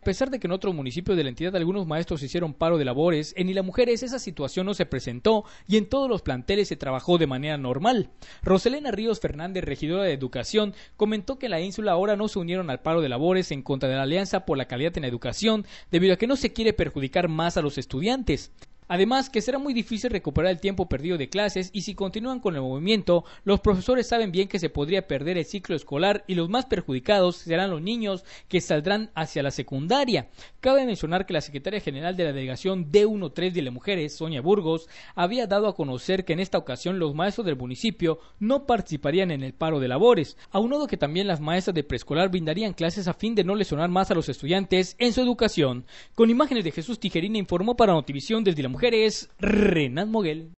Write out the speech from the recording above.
A pesar de que en otros municipios de la entidad algunos maestros hicieron paro de labores, en Isla Mujeres esa situación no se presentó y en todos los planteles se trabajó de manera normal. Roselena Ríos Fernández, regidora de Educación, comentó que en la ínsula ahora no se unieron al paro de labores en contra de la Alianza por la Calidad en la Educación, debido a que no se quiere perjudicar más a los estudiantes. Además, que será muy difícil recuperar el tiempo perdido de clases y si continúan con el movimiento, los profesores saben bien que se podría perder el ciclo escolar y los más perjudicados serán los niños que saldrán hacia la secundaria. Cabe mencionar que la secretaria general de la delegación D13 de las mujeres, Sonia Burgos, había dado a conocer que en esta ocasión los maestros del municipio no participarían en el paro de labores, aunado que también las maestras de preescolar brindarían clases a fin de no lesionar más a los estudiantes en su educación. Con imágenes de Jesús Tijerina informó para Notivisión desde la Mujeres, Renan Moguel.